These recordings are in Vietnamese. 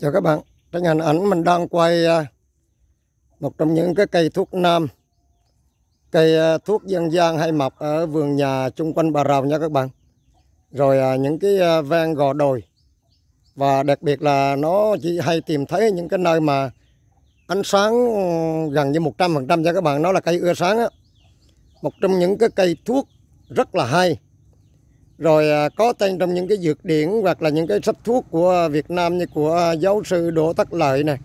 Chào các bạn, trong hình ảnh mình đang quay à, một trong những cái cây thuốc nam Cây à, thuốc dân gian hay mọc ở vườn nhà chung quanh Bà Rào nha các bạn Rồi à, những cái ven gò đồi Và đặc biệt là nó chỉ hay tìm thấy những cái nơi mà ánh sáng ừ, gần như 100% nha các bạn Nó là cây ưa sáng á Một trong những cái cây thuốc rất là hay rồi à, có tên trong những cái dược điển hoặc là những cái sách thuốc của Việt Nam như của à, giáo sư Đỗ Tất Lợi này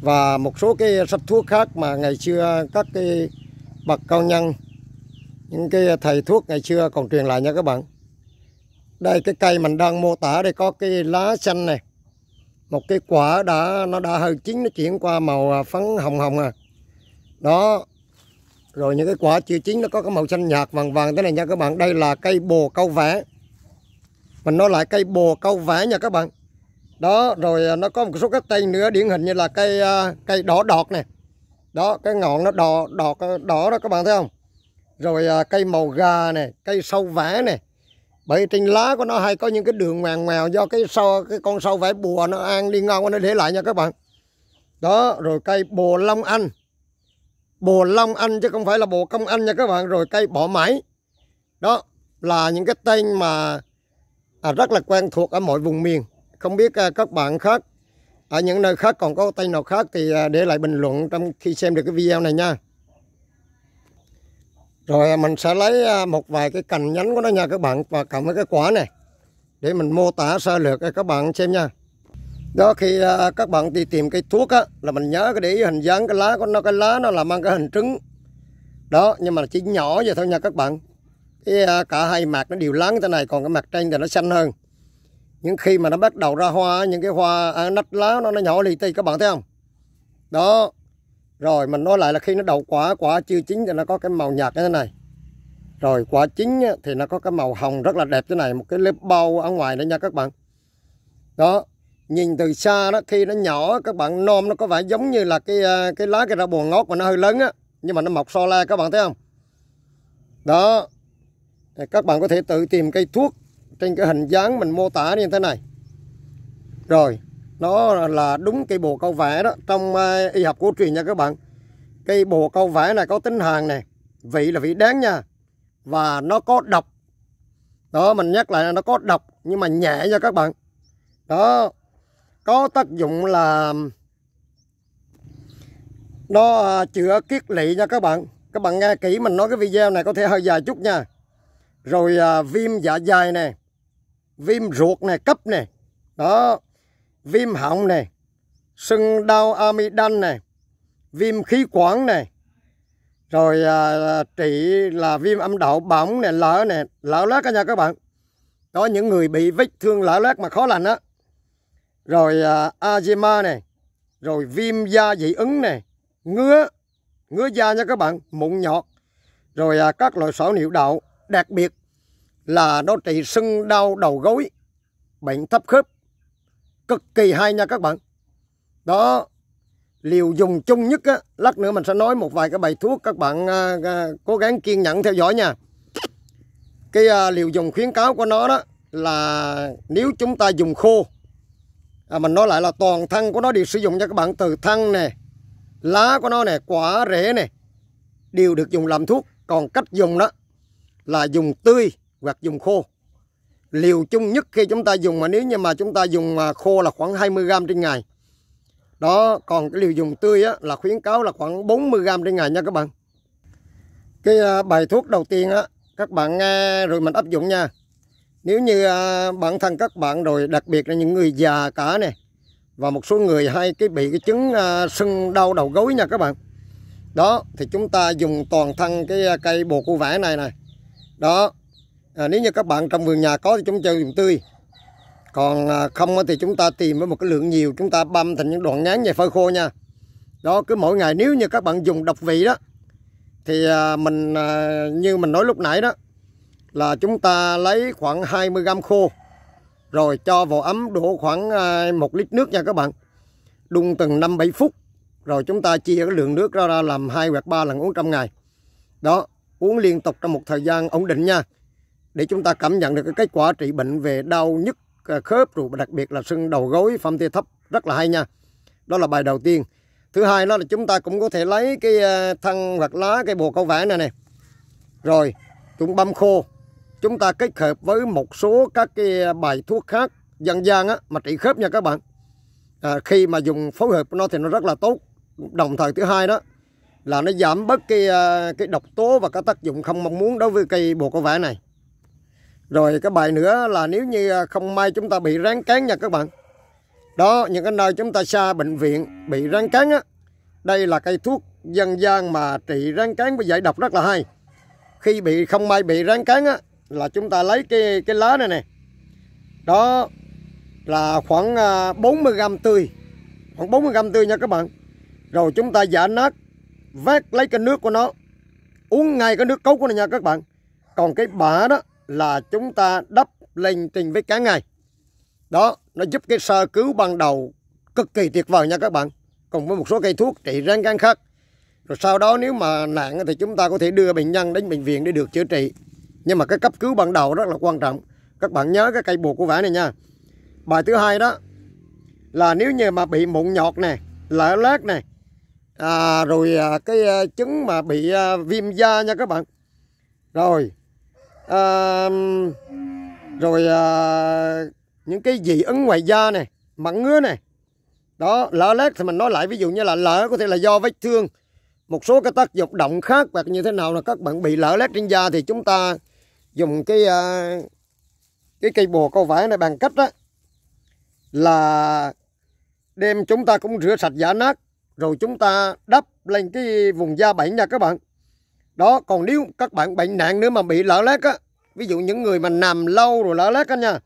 và một số cái sách thuốc khác mà ngày xưa các cái bậc cao nhân những cái thầy thuốc ngày xưa còn truyền lại nha các bạn đây cái cây mình đang mô tả đây có cái lá xanh này một cái quả đã nó đã hơi chín nó chuyển qua màu à, phấn hồng hồng à đó rồi những cái quả chưa chín nó có cái màu xanh nhạt vàng vàng thế này nha các bạn. Đây là cây bồ câu vẽ Mình nói lại cây bồ câu vẽ nha các bạn. Đó, rồi à, nó có một số các cây nữa điển hình như là cây à, cây đỏ đọt nè. Đó, cái ngọn nó đỏ đỏ à, đỏ đó các bạn thấy không? Rồi cây màu gà nè, cây sâu vẽ nè. Bởi trên lá của nó hay có những cái đường ngoằn ngoèo do cái sâu cái con sâu vẽ bùa nó ăn đi ngon nó để lại nha các bạn. Đó, rồi cây bồ long anh bồ long anh chứ không phải là bồ công anh nha các bạn rồi cây bỏ máy đó là những cái tên mà à, rất là quen thuộc ở mọi vùng miền không biết à, các bạn khác ở những nơi khác còn có tên nào khác thì à, để lại bình luận trong khi xem được cái video này nha rồi à, mình sẽ lấy à, một vài cái cành nhánh của nó nha các bạn và cầm với cái quả này để mình mô tả sơ lược cho các bạn xem nha đó khi à, các bạn đi tìm cái thuốc á là mình nhớ cái để ý hình dáng cái lá của nó cái lá nó là mang cái hình trứng đó nhưng mà chỉ nhỏ vậy thôi nha các bạn cái à, cả hai mặt nó đều lắng thế này còn cái mặt trên thì nó xanh hơn những khi mà nó bắt đầu ra hoa những cái hoa à, nách lá nó nó nhỏ li ti các bạn thấy không đó rồi mình nói lại là khi nó đậu quả quả chưa chín thì nó có cái màu nhạt như thế này rồi quả chín thì nó có cái màu hồng rất là đẹp thế này một cái lớp bao ở ngoài nữa nha các bạn đó nhìn từ xa đó khi nó nhỏ các bạn nom nó có vẻ giống như là cái à, cái lá cây rau bồ ngót mà nó hơi lớn á nhưng mà nó mọc so la các bạn thấy không đó các bạn có thể tự tìm cây thuốc trên cái hình dáng mình mô tả như thế này rồi nó là đúng cây bồ câu vẽ đó trong à, y học cổ truyền nha các bạn cây bồ câu vẽ này có tính hàng này vị là vị đáng nha và nó có độc đó mình nhắc lại là nó có độc nhưng mà nhẹ nha các bạn đó có tác dụng là nó à, chữa kiết lỵ nha các bạn các bạn nghe kỹ mình nói cái video này có thể hơi dài chút nha rồi à, viêm dạ dày nè viêm ruột này cấp nè đó viêm họng nè sưng đau amidan nè viêm khí quản nè rồi à, trị là viêm âm đạo bỏng nè lở nè lở loét cả nhà các bạn có những người bị vết thương lở loét mà khó lành á rồi uh, à, azima này rồi viêm da dị ứng này ngứa ngứa da nha các bạn mụn nhọt rồi uh, các loại sỏi niệu đạo đặc biệt là nó trị sưng đau đầu gối bệnh thấp khớp cực kỳ hay nha các bạn đó liều dùng chung nhất á lát nữa mình sẽ nói một vài cái bài thuốc các bạn à, à, cố gắng kiên nhẫn theo dõi nha cái à, liều dùng khuyến cáo của nó đó là nếu chúng ta dùng khô à, mình nói lại là toàn thân của nó đều sử dụng cho các bạn từ thân nè lá của nó nè quả rễ nè đều được dùng làm thuốc còn cách dùng đó là dùng tươi hoặc dùng khô liều chung nhất khi chúng ta dùng mà nếu như mà chúng ta dùng mà khô là khoảng 20 gram trên ngày đó còn cái liều dùng tươi á, là khuyến cáo là khoảng 40 gram trên ngày nha các bạn cái à, bài thuốc đầu tiên á các bạn nghe rồi mình áp dụng nha nếu như à, bản thân các bạn rồi đặc biệt là những người già cả này và một số người hay cái bị cái chứng à, sưng đau đầu gối nha các bạn. Đó thì chúng ta dùng toàn thân cái à, cây bồ cô vẽ này này. Đó. À, nếu như các bạn trong vườn nhà có thì chúng ta dùng tươi. Còn à, không thì chúng ta tìm với một cái lượng nhiều chúng ta băm thành những đoạn ngắn về phơi khô nha. Đó cứ mỗi ngày nếu như các bạn dùng độc vị đó thì à, mình à, như mình nói lúc nãy đó là chúng ta lấy khoảng 20 gram khô rồi cho vào ấm đổ khoảng à, một lít nước nha các bạn đun từng 5-7 phút rồi chúng ta chia cái lượng nước ra, ra làm hai hoặc ba lần uống trong ngày đó uống liên tục trong một thời gian ổn định nha để chúng ta cảm nhận được cái kết quả trị bệnh về đau nhức à, khớp rồi đặc biệt là sưng đầu gối phong tê thấp rất là hay nha đó là bài đầu tiên thứ hai đó là chúng ta cũng có thể lấy cái à, thân hoặc lá cái bồ câu vải này này rồi chúng băm khô chúng ta kết hợp với một số các cái à, bài thuốc khác dân gian á, mà trị khớp nha các bạn à, khi mà dùng phối hợp nó thì nó rất là tốt đồng thời thứ hai đó là nó giảm bớt cái à, cái độc tố và các tác dụng không mong muốn đối với cây bồ câu vẽ này rồi cái bài nữa là nếu như à, không may chúng ta bị rán cán nha các bạn đó những cái nơi chúng ta xa bệnh viện bị rán cán á đây là cây thuốc dân gian mà trị rán cán với giải độc rất là hay khi bị không may bị rán cán á là chúng ta lấy cái cái lá này này đó là khoảng 40 à, gram tươi khoảng 40 gram tươi nha các bạn rồi chúng ta giả nát vét lấy cái nước của nó uống ngay cái nước cấu của nó nha các bạn còn cái bã đó là chúng ta đắp lên trên với cá ngay đó nó giúp cái sơ cứu ban đầu cực kỳ tuyệt vời nha các bạn cùng với một số cây thuốc trị rang gan khác rồi sau đó nếu mà nặng thì chúng ta có thể đưa bệnh nhân đến bệnh viện để được chữa trị nhưng mà cái cấp cứu ban đầu rất là quan trọng các bạn nhớ cái cây bùa của vải này nha bài thứ hai đó là nếu như mà bị mụn nhọt nè lở lát nè à, rồi à, cái à, chứng mà bị à, viêm da nha các bạn rồi à, rồi à, những cái dị ứng ngoài da này mặn ngứa này đó lở lát thì mình nói lại ví dụ như là lở có thể là do vết thương một số cái tác dụng động khác hoặc như thế nào là các bạn bị lở lét trên da thì chúng ta dùng cái ờ, cái cây bồ câu vải này bằng cách đó là đem chúng ta cũng rửa sạch giả nát rồi chúng ta đắp lên cái vùng da bệnh nha các bạn đó còn nếu các bạn bệnh nặng nữa mà bị lở lét á ví dụ những người mà nằm lâu rồi lở lét á nha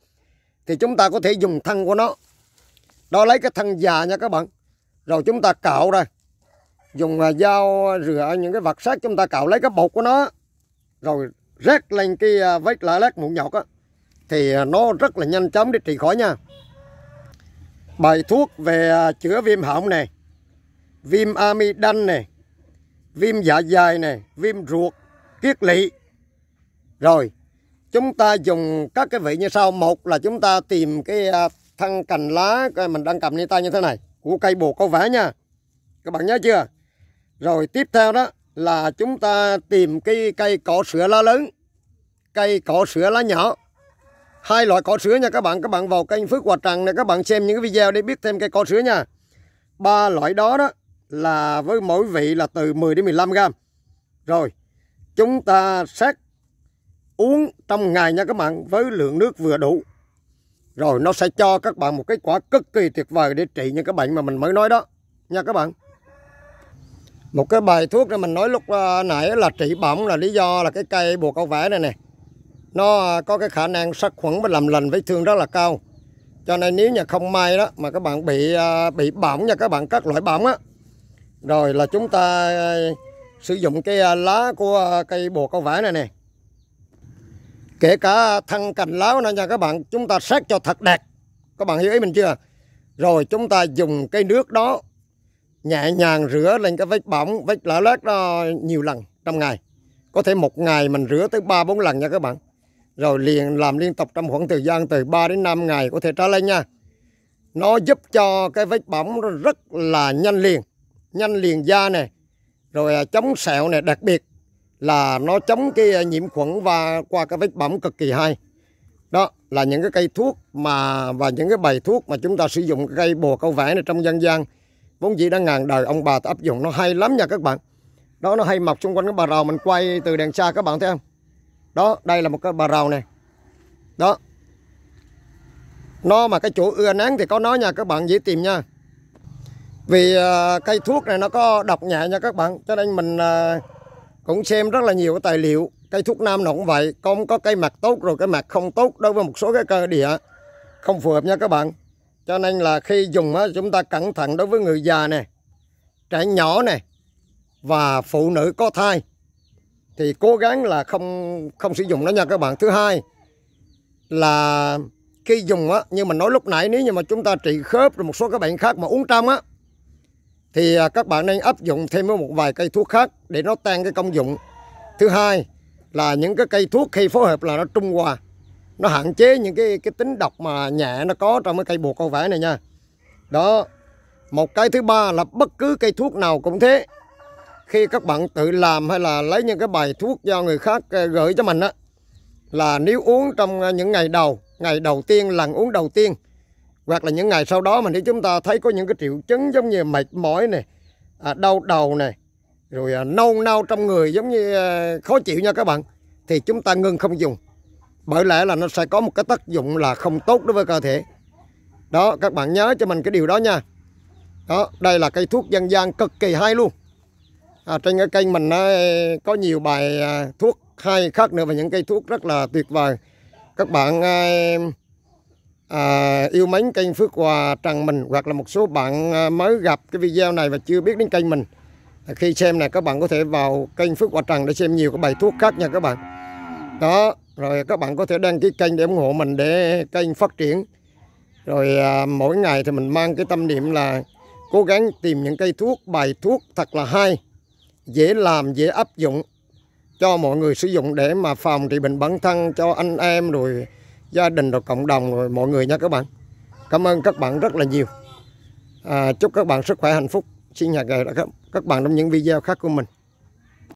thì chúng ta có thể dùng thân của nó đó lấy cái thân già nha các bạn rồi chúng ta cạo ra dùng à, dao rửa những cái vật sát chúng ta cạo lấy cái bột của nó rồi rét lên cái à, vết lá lét mụn nhọt á thì à, nó rất là nhanh chóng để trị khỏi nha bài thuốc về à, chữa viêm họng này viêm amidan này viêm dạ dày này viêm ruột kiết lỵ rồi chúng ta dùng các cái vị như sau một là chúng ta tìm cái thân cành lá mình đang cầm lên tay như thế này của cây bồ câu vẽ nha các bạn nhớ chưa rồi tiếp theo đó là chúng ta tìm cái cây cỏ sữa lá lớn, cây cỏ sữa lá nhỏ. Hai loại cỏ sữa nha các bạn, các bạn vào kênh Phước Hòa Trần này các bạn xem những cái video để biết thêm cây cỏ sữa nha. Ba loại đó đó là với mỗi vị là từ 10 đến 15 gram. Rồi, chúng ta xét uống trong ngày nha các bạn với lượng nước vừa đủ. Rồi nó sẽ cho các bạn một kết quả cực kỳ tuyệt vời để trị những cái bệnh mà mình mới nói đó nha các bạn một cái bài thuốc đó mình nói lúc ờ, nãy là trị bỏng là lý do là cái cây bùa câu vẽ này nè nó ờ, có cái khả năng sát khuẩn và làm lành vết thương rất là cao cho nên nếu như không may đó mà các bạn bị ờ, bị bỏng nha các bạn các loại bỏng á rồi là chúng ta sử dụng cái lá của cây bùa câu vẽ này nè kể cả thân cành lá này nha các bạn chúng ta sát cho thật đẹp các bạn hiểu ý mình chưa rồi chúng ta dùng cái nước đó nhẹ nhàng rửa lên cái vết bỏng, vết lở lét đó nhiều lần trong ngày. Có thể một ngày mình rửa tới 3-4 lần nha các bạn. Rồi liền làm liên tục trong khoảng thời gian từ 3 đến 5 ngày có thể trở lên nha. Nó giúp cho cái vết bỏng rất là nhanh liền. Nhanh liền da này. Rồi à, chống sẹo này đặc biệt là nó chống cái à, nhiễm khuẩn và qua cái vết bỏng cực kỳ hay. Đó là những cái cây thuốc mà và những cái bài thuốc mà chúng ta sử dụng cây bồ câu vẽ này trong dân gian vốn dĩ đã ngàn đời ông bà ta áp dụng nó hay lắm nha các bạn đó nó hay mọc xung quanh cái bà rào mình quay từ đèn xa các bạn thấy không đó đây là một cái bà rào này đó nó mà cái chỗ ưa nắng thì có nó nha các bạn dễ tìm nha vì à, cây thuốc này nó có độc nhẹ nha các bạn cho nên mình à, cũng xem rất là nhiều tài liệu cây thuốc nam nó cũng vậy không có cây mặt tốt rồi cái mặt không tốt đối với một số cái cơ địa không phù hợp nha các bạn cho nên là khi dùng á, chúng ta cẩn thận đối với người già này trẻ nhỏ này và phụ nữ có thai thì cố gắng là không không sử dụng nó nha các bạn thứ hai là khi dùng á nhưng mình nói lúc nãy nếu như mà chúng ta trị khớp rồi một số các bạn khác mà uống trong á thì à, các bạn nên áp dụng thêm với một vài cây thuốc khác để nó tan cái công dụng thứ hai là những cái cây thuốc khi phối hợp là nó trung hòa nó hạn chế những cái cái tính độc mà nhẹ nó có trong cái cây buộc câu vẽ này nha đó một cái thứ ba là bất cứ cây thuốc nào cũng thế khi các bạn tự làm hay là lấy những cái bài thuốc do người khác ờ, gửi cho mình á là nếu uống trong những ngày đầu ngày đầu tiên lần uống đầu tiên hoặc là những ngày sau đó mà nếu chúng ta thấy có những cái triệu chứng giống như mệt mỏi này à, đau đầu này rồi à, nâu nao trong người giống như à, khó chịu nha các bạn thì chúng ta ngừng không dùng bởi lẽ là nó sẽ có một cái tác dụng là không tốt đối với cơ thể đó các bạn nhớ cho mình cái điều đó nha đó đây là cây thuốc dân gian cực kỳ hay luôn à, trên cái kênh mình có nhiều bài à, thuốc hay khác nữa và những cây thuốc rất là tuyệt vời các bạn à, à yêu mến kênh Phước Hòa Trần mình hoặc là một số bạn à, mới gặp cái video này và chưa biết đến kênh mình khi xem này các bạn có thể vào kênh Phước Hòa Trần để xem nhiều cái bài thuốc khác nha các bạn đó rồi các bạn có thể đăng ký kênh để ủng hộ mình để kênh phát triển rồi à, mỗi ngày thì mình mang cái tâm niệm là cố gắng tìm những cây thuốc bài thuốc thật là hay dễ làm dễ áp dụng cho mọi người sử dụng để mà phòng trị bệnh bản thân cho anh em rồi gia đình rồi cộng đồng rồi mọi người nha các bạn cảm ơn các bạn rất là nhiều à, chúc các bạn sức khỏe hạnh phúc xin hẹn gặp lại các bạn trong những video khác của mình